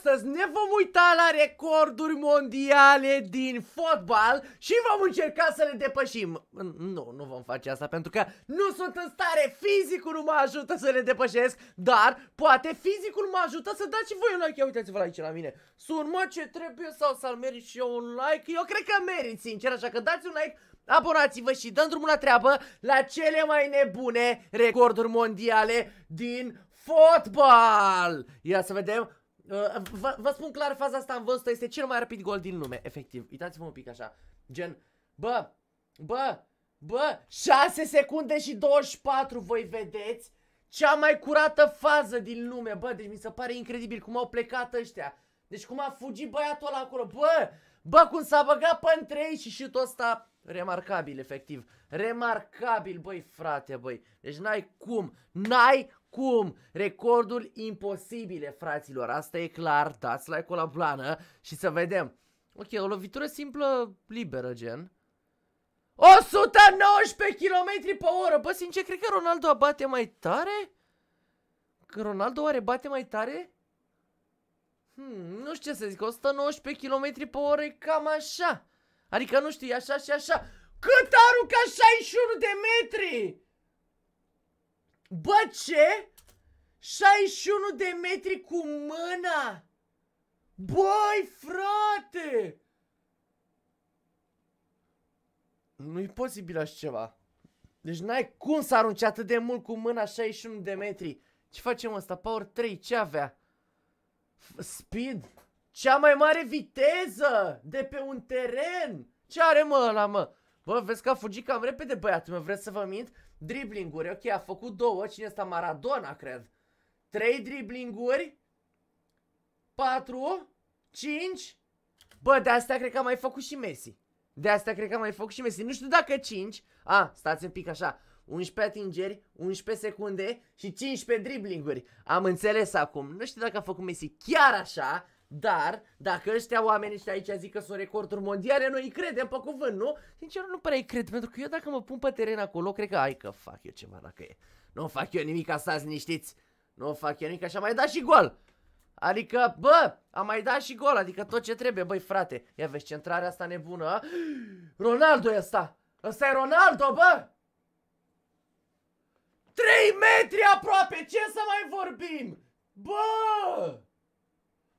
astăzi ne vom uita la recorduri mondiale din fotbal și vom încerca să le depășim. Nu, nu vom face asta pentru că nu sunt în stare, fizicul nu mă ajută să le depășesc, dar poate fizicul mă ajută să dați și voi un like. uitați-vă la aici la mine. Sunt mă ce trebuie sau să-l merit și eu un like? Eu cred că merit, sincer, așa că dați un like abonați-vă și dăm drumul la treabă la cele mai nebune recorduri mondiale din fotbal. Ia să vedem Uh, vă, vă spun clar, faza asta am văzut este cel mai rapid gol din lume, efectiv. Uitați-vă un pic așa. Gen, bă, bă, bă, 6 secunde și 24, voi vedeți? Cea mai curată fază din lume, bă, deci mi se pare incredibil cum au plecat ăștia. Deci cum a fugit băiatul ăla acolo, bă, bă, cum s-a băgat pe trei și și tot ăsta, remarcabil, efectiv. Remarcabil, băi, frate, băi. Deci n-ai cum, n-ai cum? Recorduri imposibile, fraților, asta e clar, dați like-ul la plană și să vedem. Ok, o lovitură simplă, liberă, gen. 119 km pe oră! Bă, sincer, cred că Ronaldo a bate mai tare? Că Ronaldo are bate mai tare? Hmm, nu știu ce să zic, 119 km pe oră e cam așa. Adică, nu știu, e așa și așa. Cât a aruncat 61 de metri? Bă, ce? 61 de metri cu mâna! Băi, frate! Nu-i posibil așa ceva. Deci n-ai cum să arunci atât de mult cu mâna 61 de metri. Ce facem asta? Power 3, ce avea? F speed? Cea mai mare viteză de pe un teren! Ce are mă ăla mă? Bă, vezi că a fugit cam repede băiatul meu, vreți să vă mint? driblinguri, ok, a făcut două, cine asta Maradona, cred. Trei driblinguri, patru, cinci, bă, de astea cred că a mai făcut și Messi. De asta cred că a mai făcut și Messi. Nu știu dacă cinci. A, stați un pic așa. 11 atingeri, 11 secunde și 15 driblinguri. Am înțeles acum. Nu știu dacă a făcut Messi chiar așa, dar, dacă ăștia oameni ăștia aici zic că sunt recorduri mondiale, noi îi credem pe cuvânt, nu? Sincer, nu prea îi cred, pentru că eu dacă mă pun pe teren acolo, cred că ai că fac eu ceva dacă e. Nu fac eu nimic, stați niștiți. Nu fac eu nimic, așa mai dat și gol. Adică, bă, am mai dat și gol, adică tot ce trebuie, băi frate. Ia vezi centrarea asta nebună. Ronaldo e asta. Ăsta e Ronaldo, bă! 3 metri aproape, ce să mai vorbim? Bă!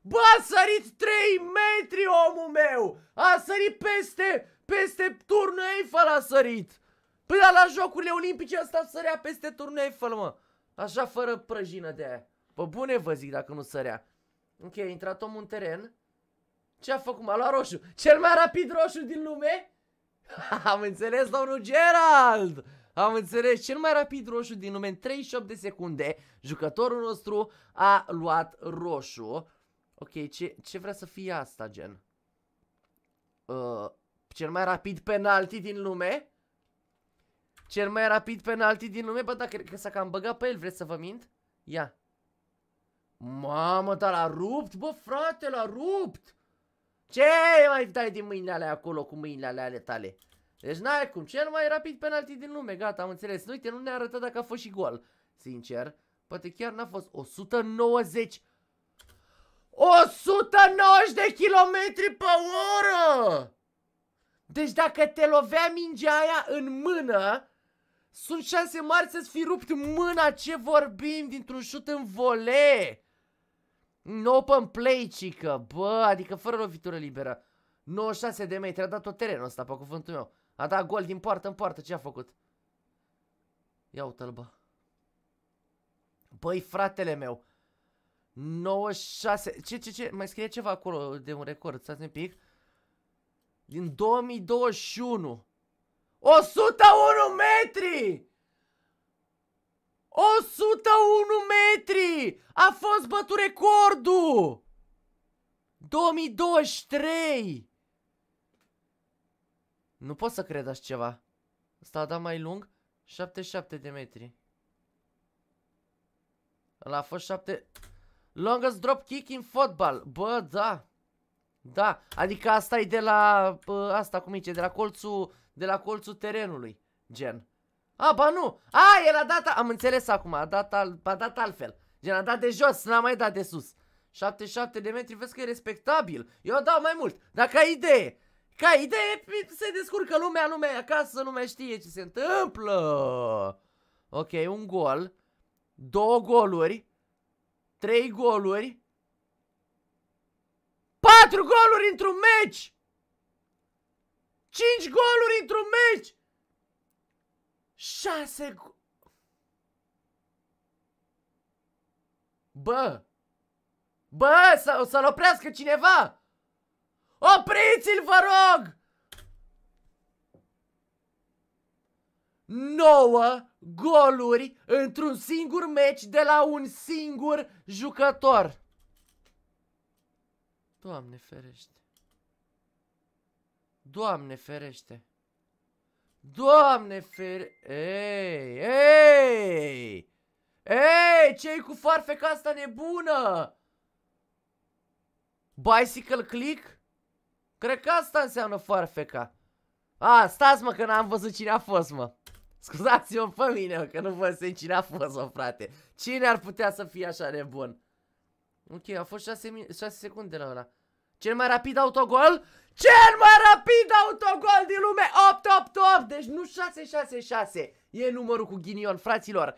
Bă, a sărit 3 metri omul meu! A sărit peste, peste turnul Eiffel a sărit! Păi dar la jocurile olimpice asta sărea peste turnul Eiffel, mă! Așa fără prăjină de aia. Bă, bune vă zic dacă nu sărea. Ok, a intrat omul în teren. Ce a făcut? M-a luat roșu. Cel mai rapid roșu din lume? Am înțeles, domnul Gerald! Am înțeles, cel mai rapid roșu din lume în 38 de secunde, jucătorul nostru a luat roșu. Ok, ce, ce vrea să fie asta, gen? Uh, cel mai rapid penalti din lume? Cel mai rapid penalti din lume? Bă, dacă că s-a cam băgat pe el, vreți să vă mint? Ia. Mamă, dar l-a rupt, bă, frate, l-a rupt! Ce mai dai din mâinile alea acolo cu mâinile alea ale tale? Deci n-ai cum, cel mai rapid penalti din lume, gata, am înțeles. Uite, nu ne-a arătat dacă a fost și gol, sincer. Poate chiar n-a fost 190 190 de km pe oră! Deci dacă te lovea mingea aia în mână, sunt șanse mari să-ți fi rupt mâna ce vorbim dintr-un șut în vole. În open play, chica. bă, adică fără lovitură liberă. 96 de metri, a dat tot terenul ăsta, pe cuvântul meu. A dat gol din poartă în poartă, ce a făcut? Ia uite-l, bă. Băi, fratele meu, 96. Ce, ce, ce? Mai scrie ceva acolo de un record. Stați un pic. Din 2021. 101 metri! 101 metri! A fost bătut recordul! 2023! Nu pot să cred așa ceva. Asta a dat mai lung. 77 de metri. Ăla a fost 7... Longest drop kick in football. Bă, da. Da, adică asta e de la bă, asta cum e de la colțul de la colțul terenului, gen. A, ba nu. A, e la data. am înțeles acum, a dat, al, a dat altfel. Gen, a dat de jos, n-a mai dat de sus. 77 de metri, vezi că e respectabil. Eu dau mai mult, Dacă ai idee. Ca idee se descurcă lumea, lumea acasă, lumea știe ce se întâmplă. Ok, un gol. Două goluri. 3 goluri, 4 goluri într-un meci, 5 goluri într-un meci, 6 Bă! Bă, să, să oprească cineva! Opriți-l, vă rog! 9 goluri într-un singur meci de la un singur jucător. Doamne ferește. Doamne ferește. Doamne fere... Ei, ei! Ei, ce cu farfeca asta nebună? Bicycle click? Cred că asta înseamnă farfeca. A, stați mă că n-am văzut cine a fost mă. Scuzați-mă pe mine, că nu vă înțeleg cine a fost, mă, frate. Cine ar putea să fie așa nebun? Ok, a fost 6, secunde la ăla. Cel mai rapid autogol? Cel mai rapid autogol din lume! 8-8-8! Deci nu 6-6-6! E numărul cu ghinion, fraților.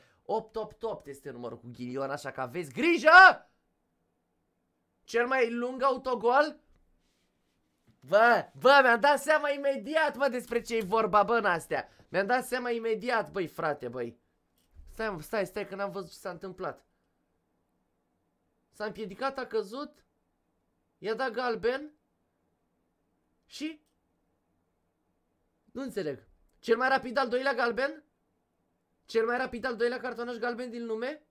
8-8-8 este numărul cu ghinion, așa că aveți grijă! Cel mai lung autogol? Bă, bă, mi-am dat seama imediat, mă, despre ce e vorba, bă, în astea. Mi-am dat seama imediat, băi, frate, băi. Stai, stai, stai, că n-am văzut ce s-a întâmplat. S-a împiedicat, a căzut. I-a dat galben. Și? Nu înțeleg. Cel mai rapid al doilea galben? Cel mai rapid al doilea cartonaș galben din lume?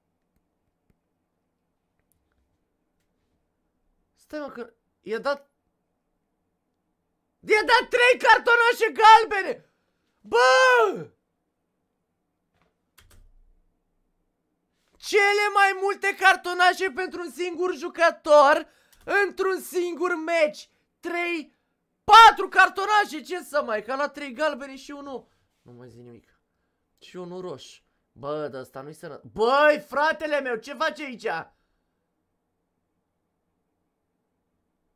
Stai mă că... I-a dat I-a dat trei cartonașe galbene! Bă! Cele mai multe cartonașe pentru un singur jucător într-un singur meci. trei, patru cartonașe, ce să mai, că la trei galbene și unul. Nu mai zic nimic. Și unul roș. Bă, dar asta nu-i sănă Băi, fratele meu, ce faci aici?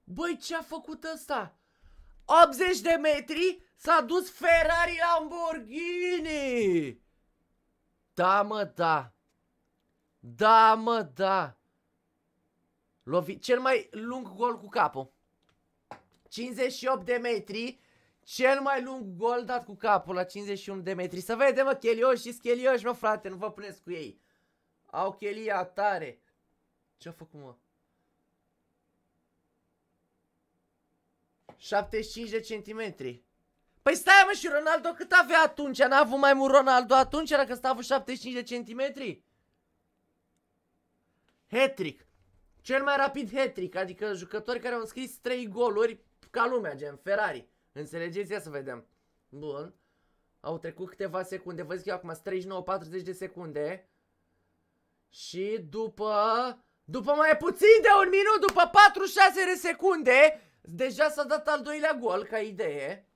Băi, ce-a făcut ăsta? 80 de metri s-a dus Ferrari Lamborghini! Da, mă, da. Da, mă, da. Lovi cel mai lung gol cu capul. 58 de metri. Cel mai lung gol dat cu capul la 51 de metri. Să vedem, mă, chelioși și schelioși, mă, frate, nu vă puneți cu ei. Au chelia tare. Ce-a făcut, mă? 75 de centimetri. Păi stai mă și Ronaldo cât avea atunci? N-a avut mai mult Ronaldo atunci era s-a avut 75 de centimetri? Hetric. Cel mai rapid hetric, adică jucători care au scris 3 goluri ca lumea, gen Ferrari. Înțelegeți? Ia să vedem. Bun. Au trecut câteva secunde, vă zic eu acum, 39-40 de secunde. Și după... După mai puțin de un minut, după 46 de secunde, Deja s-a dat al doilea gol ca idee.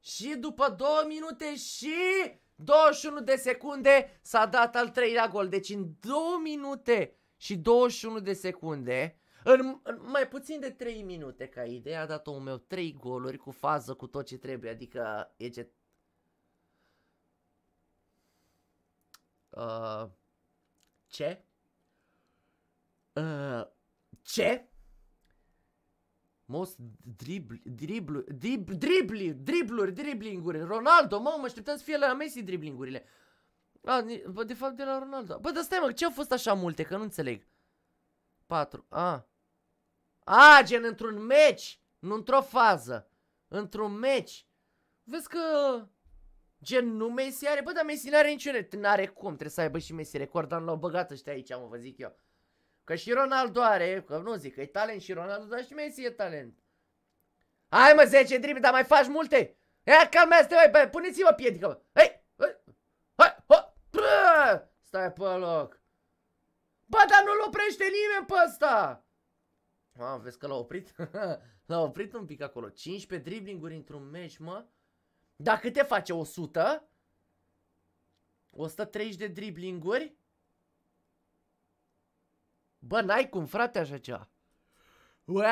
Și după 2 minute și 21 de secunde s-a dat al treilea gol. Deci în 2 minute și 21 de secunde, în, în mai puțin de 3 minute ca idee, a dat omul meu 3 goluri cu fază, cu tot ce trebuie. Adică e ce... Uh, ce? Uh, ce? Most dribl, dribl, dribl, dribli, dribluri, driblinguri. Ronaldo, mă, mă așteptam să fie la Messi driblingurile. A, bă, de fapt de la Ronaldo. Bă, dar stai mă, ce au fost așa multe, că nu înțeleg. 4, a. A, gen într-un meci, nu într-o fază. Într-un meci. Vezi că Gen, nu Messi are, bă, dar Messi n-are niciun, n-are cum, trebuie să aibă și Messi record, dar l-au băgat ăștia aici, mă, vă zic eu. Că și Ronaldo are, că nu zic că e talent și Ronaldo, dar și Messi e talent. Hai mă, 10 dribli, dar mai faci multe. Ia, calmează-te, băi, băi, puneți-vă piedică, bă. Hei, hei, hei, stai pe loc. Bă, dar nu-l oprește nimeni pe ăsta. Mamă, vezi că l-a oprit? l-a oprit un pic acolo. 15 driblinguri într-un meci, mă. Dar câte face? 100? 130 de driblinguri? Bă, n-ai cum, frate, așa ceva. Ue,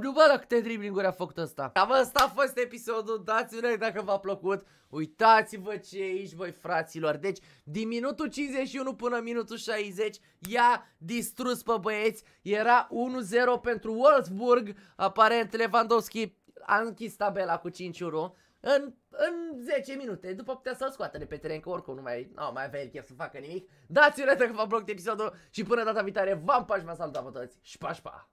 nu bă, dacă te dream a făcut ăsta. Cam ăsta a fost episodul, dați un like dacă v-a plăcut. Uitați-vă ce e aici, voi fraților. Deci, din minutul 51 până minutul 60, i-a distrus pe băieți. Era 1-0 pentru Wolfsburg. Aparent, Lewandowski a închis tabela cu 5-1 în, în 10 minute, după putea să-l scoată de pe teren, că oricum nu mai, nu mai avea el chef să facă nimic. dați un like dacă v-a plăcut episodul și până data viitoare, v-am pași, v-am salutat pe toți și pa, pa!